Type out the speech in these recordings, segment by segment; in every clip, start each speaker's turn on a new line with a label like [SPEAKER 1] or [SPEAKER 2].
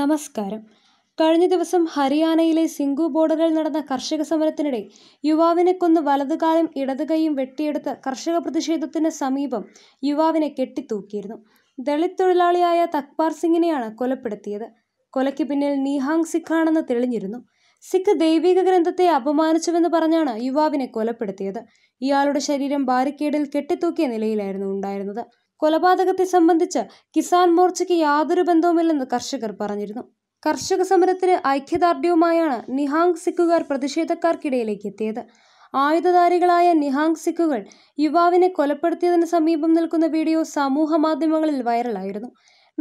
[SPEAKER 1] നമസ്കാരം കഴിഞ്ഞ ദിവസം ഹരിയാനയിലെ സിംഗു ബോർഡറിൽ നടന്ന കർഷക സമരത്തിനിടെ യുവാവിനെ കൊന്ന് വലതുകാലം ഇടതുകൈയും വെട്ടിയെടുത്ത കർഷക പ്രതിഷേധത്തിന് സമീപം യുവാവിനെ കെട്ടിത്തൂക്കിയിരുന്നു ദളിത് തൊഴിലാളിയായ തക്പാർ സിംഗിനെയാണ് കൊലപ്പെടുത്തിയത് കൊലയ്ക്ക് പിന്നിൽ നീഹാങ് സിഖാണെന്ന് തെളിഞ്ഞിരുന്നു സിഖ് ദൈവിക ഗ്രന്ഥത്തെ അപമാനിച്ചുവെന്ന് പറഞ്ഞാണ് യുവാവിനെ കൊലപ്പെടുത്തിയത് ഇയാളുടെ ശരീരം ബാരിക്കേഡിൽ കെട്ടിത്തൂക്കിയ നിലയിലായിരുന്നു ഉണ്ടായിരുന്നത് കൊലപാതകത്തെ സംബന്ധിച്ച് കിസാൻ മോർച്ചയ്ക്ക് യാതൊരു ബന്ധവുമില്ലെന്ന് കർഷകർ പറഞ്ഞിരുന്നു കർഷക സമരത്തിന് ഐക്യദാർഢ്യവുമായാണ് നിഹാങ് സിഖുകാർ പ്രതിഷേധക്കാർക്കിടയിലേക്ക് എത്തിയത് ആയുധധാരികളായ നിഹാങ് സിക്കുകൾ യുവാവിനെ കൊലപ്പെടുത്തിയതിന് സമീപം നിൽക്കുന്ന വീഡിയോ സമൂഹ മാധ്യമങ്ങളിൽ വൈറലായിരുന്നു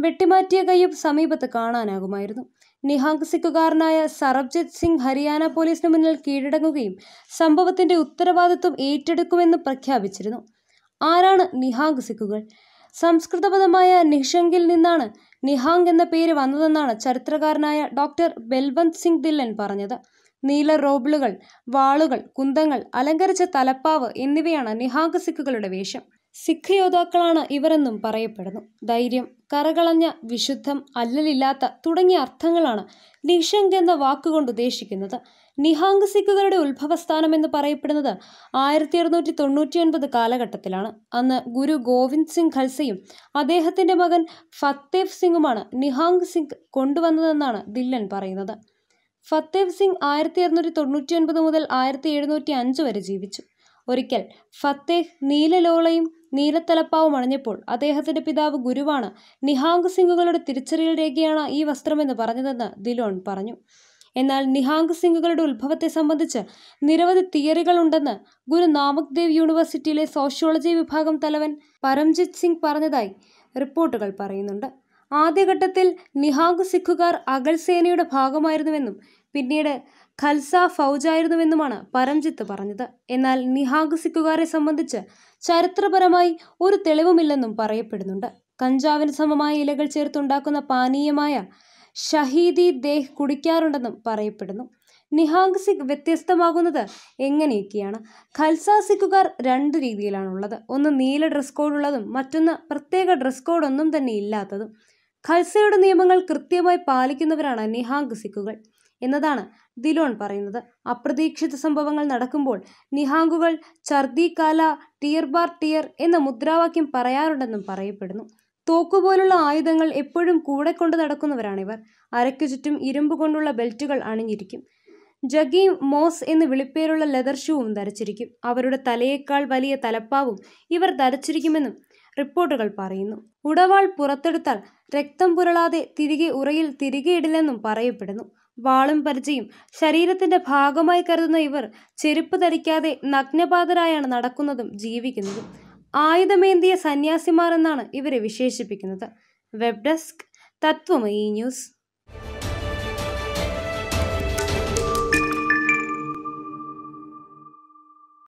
[SPEAKER 1] വെട്ടിമാറ്റിയ കയ്യും സമീപത്ത് കാണാനാകുമായിരുന്നു നിഹാങ് സിക്കുകാരനായ സർബ്ജിത് സിംഗ് ഹരിയാന പോലീസിന് മുന്നിൽ കീഴടങ്ങുകയും സംഭവത്തിന്റെ ഉത്തരവാദിത്വം ഏറ്റെടുക്കുമെന്ന് പ്രഖ്യാപിച്ചിരുന്നു ആരാണ് നിഹാങ് സിക്കുകൾ സംസ്കൃതപദമായ നിഷങ്കിൽ നിന്നാണ് നിഹാങ് എന്ന പേര് വന്നതെന്നാണ് ചരിത്രകാരനായ ഡോക്ടർ ബൽവന്ത് സിംഗ് ദില്ലൻ പറഞ്ഞത് നീല റോബിളുകൾ വാളുകൾ കുന്തങ്ങൾ അലങ്കരിച്ച തലപ്പാവ് എന്നിവയാണ് നിഹാങ് സിഖുകളുടെ വേഷം സിഖ് യോദ്ധാക്കളാണ് ഇവരെന്നും പറയപ്പെടുന്നു ധൈര്യം കറകളഞ്ഞ വിശുദ്ധം അല്ലലില്ലാത്ത തുടങ്ങിയ അർത്ഥങ്ങളാണ് നിഷങ്ക് എന്ന വാക്കുകൊണ്ട് ഉദ്ദേശിക്കുന്നത് നിഹാങ്ക് സിഖുകളുടെ ഉത്ഭവസ്ഥാനം എന്ന് പറയപ്പെടുന്നത് ആയിരത്തി അറുന്നൂറ്റി തൊണ്ണൂറ്റി ഒൻപത് കാലഘട്ടത്തിലാണ് അന്ന് ഗുരു ഗോവിന്ദ് സിംഗ് ഖൽസയും അദ്ദേഹത്തിന്റെ മകൻ ഫത്തേവ് സിംഗുമാണ് നിഹാങ്ക് സിംഗ് കൊണ്ടുവന്നതെന്നാണ് ദില്ലൻ പറയുന്നത് ഫത്തേവ് സിംഗ് ആയിരത്തി അറുന്നൂറ്റി തൊണ്ണൂറ്റി ഒൻപത് മുതൽ ആയിരത്തി എഴുന്നൂറ്റി അഞ്ച് വരെ ജീവിച്ചു ഒരിക്കൽ ഫത്തേഹ് നീലലോളയും നീലത്തലപ്പാവ് മണഞ്ഞപ്പോൾ അദ്ദേഹത്തിന്റെ പിതാവ് ഗുരുവാണ് നിഹാംഗ് സിംഗുകളുടെ തിരിച്ചറിയൽ രേഖയാണ് ഈ വസ്ത്രമെന്ന് പറഞ്ഞതെന്ന് ദിലോൺ പറഞ്ഞു എന്നാൽ നിഹാംഗ് സിംഗുകളുടെ ഉത്ഭവത്തെ സംബന്ധിച്ച് നിരവധി തിയറികളുണ്ടെന്ന് ഗുരു നാമക് ദേവ് യൂണിവേഴ്സിറ്റിയിലെ സോഷ്യോളജി വിഭാഗം തലവൻ പരംജിത് സിംഗ് പറഞ്ഞതായി റിപ്പോർട്ടുകൾ പറയുന്നുണ്ട് ആദ്യഘട്ടത്തിൽ നിഹാംഗ് സിഖുകാർ അഗൽസേനയുടെ ഭാഗമായിരുന്നുവെന്നും പിന്നീട് ഖൽസ ഫൗജായിരുന്നുവെന്നുമാണ് പരംജിത്ത് പറഞ്ഞത് എന്നാൽ നിഹാഗ് സിക്കുകാരെ സംബന്ധിച്ച് ചരിത്രപരമായി ഒരു തെളിവുമില്ലെന്നും പറയപ്പെടുന്നുണ്ട് കഞ്ചാവിന് സമമായ ഇലകൾ ചേർത്തുണ്ടാക്കുന്ന പാനീയമായ ഷഹീദി ദേഹ് കുടിക്കാറുണ്ടെന്നും പറയപ്പെടുന്നു നിഹാങ് സിഖ് വ്യത്യസ്തമാകുന്നത് എങ്ങനെയൊക്കെയാണ് ഖൽസ സിഖുകാർ രണ്ട് രീതിയിലാണുള്ളത് ഒന്ന് നീല ഡ്രസ് കോഡുള്ളതും മറ്റൊന്ന് പ്രത്യേക ഡ്രസ് കോഡൊന്നും തന്നെ ഇല്ലാത്തതും ഖൽസയുടെ നിയമങ്ങൾ കൃത്യമായി പാലിക്കുന്നവരാണ് നിഹാങ്ക് സിഖുകൾ എന്നതാണ് ദിലോൺ പറയുന്നത് അപ്രതീക്ഷിത സംഭവങ്ങൾ നടക്കുമ്പോൾ നിഹാങ്കുകൾ ഛർദി കാല ടിയർ ബാർ ടിയർ എന്ന മുദ്രാവാക്യം പറയാറുണ്ടെന്നും പറയപ്പെടുന്നു തോക്കുപോലുള്ള ആയുധങ്ങൾ എപ്പോഴും കൂടെ കൊണ്ട് നടക്കുന്നവരാണിവർ അരയ്ക്കു ചുറ്റും ഇരുമ്പ് കൊണ്ടുള്ള ബെൽറ്റുകൾ അണിഞ്ഞിരിക്കും ജഗീം മോസ് എന്ന് വിളിപ്പേരുള്ള ലെതർ ഷൂവും ധരിച്ചിരിക്കും അവരുടെ തലയേക്കാൾ വലിയ തലപ്പാവും ഇവർ ധരിച്ചിരിക്കുമെന്നും റിപ്പോർട്ടുകൾ പറയുന്നു ഉടവാൾ പുറത്തെടുത്താൽ രക്തം പുരളാതെ തിരികെ ഉറയിൽ തിരികെ ഇടില്ലെന്നും പറയപ്പെടുന്നു വാളും പരിചയും ശരീരത്തിന്റെ ഭാഗമായി കരുതുന്ന ഇവർ ചെരുപ്പ് ധരിക്കാതെ നഗ്നപാതരായാണ് നടക്കുന്നതും ജീവിക്കുന്നതും ആയുധമേന്തിയ സന്യാസിമാരെന്നാണ് ഇവരെ വിശേഷിപ്പിക്കുന്നത് വെബ് ഡെസ്ക് തത്വമയി ന്യൂസ്